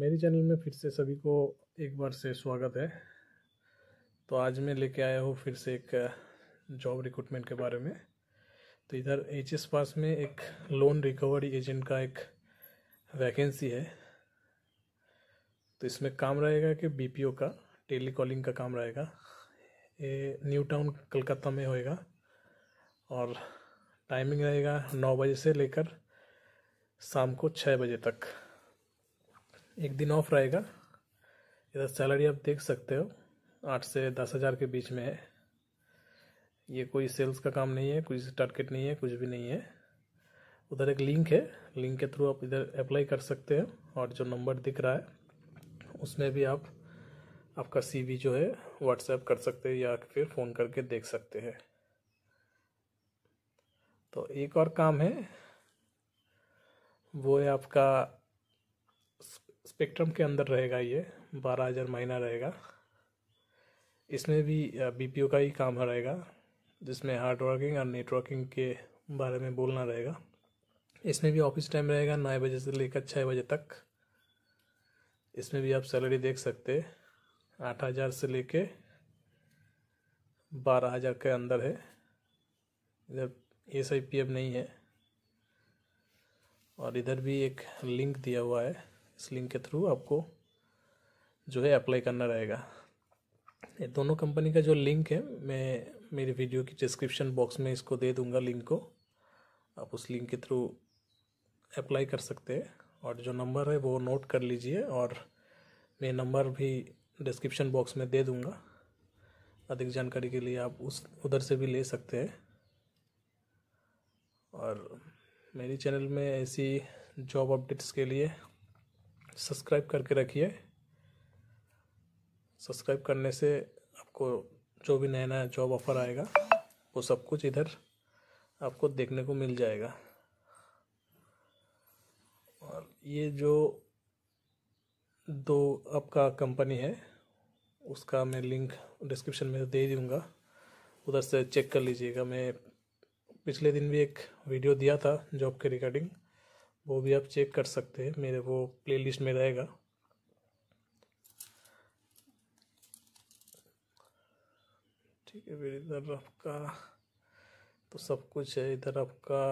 मेरे चैनल में फिर से सभी को एक बार से स्वागत है तो आज मैं लेके आया हूँ फिर से एक जॉब रिक्रूटमेंट के बारे में तो इधर एच एस पास में एक लोन रिकवरी एजेंट का एक वैकेंसी है तो इसमें काम रहेगा कि बीपीओ का टेली कॉलिंग का काम रहेगा ये न्यू टाउन कलकत्ता में होएगा और टाइमिंग रहेगा नौ बजे से लेकर शाम को छः बजे तक एक दिन ऑफ रहेगा इधर सैलरी आप देख सकते हो आठ से दस हज़ार के बीच में है ये कोई सेल्स का काम नहीं है कोई टारगेट नहीं है कुछ भी नहीं है उधर एक लिंक है लिंक के थ्रू आप इधर अप्लाई कर सकते हो और जो नंबर दिख रहा है उसमें भी आप आपका सीवी जो है व्हाट्सएप कर सकते हैं या फिर फ़ोन करके देख सकते हैं तो एक और काम है वो है आपका स्पेक्ट्रम के अंदर रहेगा ये बारह हज़ार महीना रहेगा इसमें भी बी का ही काम रहेगा जिसमें हार्ड वर्किंग और नेटवर्किंग के बारे में बोलना रहेगा इसमें भी ऑफिस टाइम रहेगा नौ बजे से लेकर छः बजे तक इसमें भी आप सैलरी देख सकते आठ हज़ार से लेके बारह हज़ार के अंदर है इधर एस आई पी एफ नहीं है और इधर भी एक लिंक दिया हुआ है इस लिंक के थ्रू आपको जो है अप्लाई करना रहेगा ये दोनों कंपनी का जो लिंक है मैं मेरी वीडियो की डिस्क्रिप्शन बॉक्स में इसको दे दूंगा लिंक को आप उस लिंक के थ्रू अप्लाई कर सकते हैं और जो नंबर है वो नोट कर लीजिए और मैं नंबर भी डिस्क्रिप्शन बॉक्स में दे दूंगा अधिक जानकारी के लिए आप उस उधर से भी ले सकते हैं और मेरे चैनल में ऐसी जॉब अपडेट्स के लिए सब्सक्राइब करके रखिए सब्सक्राइब करने से आपको जो भी नया नया जॉब ऑफर आएगा वो सब कुछ इधर आपको देखने को मिल जाएगा और ये जो दो आपका कंपनी है उसका मैं लिंक डिस्क्रिप्शन में दे दूँगा उधर से चेक कर लीजिएगा मैं पिछले दिन भी एक वीडियो दिया था जॉब के रिगार्डिंग वो भी आप चेक कर सकते हैं मेरे वो प्लेलिस्ट में रहेगा ठीक है फिर इधर आपका तो सब कुछ है इधर आपका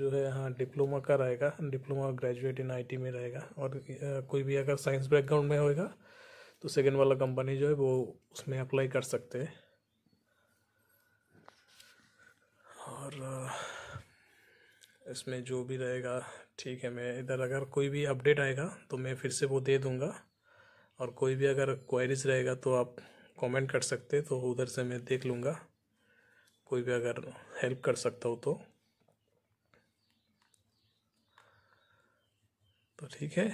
जो है हाँ डिप्लोमा का रहेगा डिप्लोमा ग्रेजुएट इन आईटी में रहेगा और कोई भी अगर साइंस बैकग्राउंड में होएगा तो सेकेंड वाला कंपनी जो है वो उसमें अप्लाई कर सकते हैं इसमें जो भी रहेगा ठीक है मैं इधर अगर कोई भी अपडेट आएगा तो मैं फिर से वो दे दूँगा और कोई भी अगर क्वारीज रहेगा तो आप कमेंट कर सकते तो उधर से मैं देख लूँगा कोई भी अगर हेल्प कर सकता हो तो तो ठीक है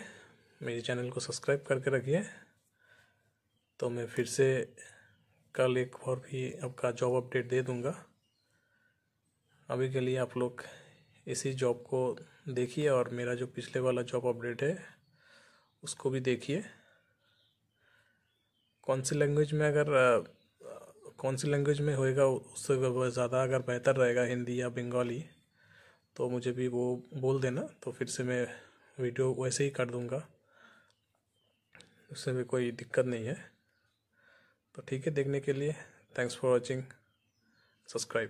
मेरे चैनल को सब्सक्राइब करके रखिए तो मैं फिर से कल एक और भी आपका जॉब अपडेट दे दूँगा अभी के लिए आप लोग इसी जॉब को देखिए और मेरा जो पिछले वाला जॉब अपडेट है उसको भी देखिए कौन सी लैंग्वेज में अगर कौन सी लैंग्वेज में होएगा उससे ज़्यादा अगर बेहतर रहेगा हिंदी या बंगाली तो मुझे भी वो बोल देना तो फिर से मैं वीडियो वैसे ही कर दूँगा उससे भी कोई दिक्कत नहीं है तो ठीक है देखने के लिए थैंक्स फॉर वॉचिंग सब्सक्राइब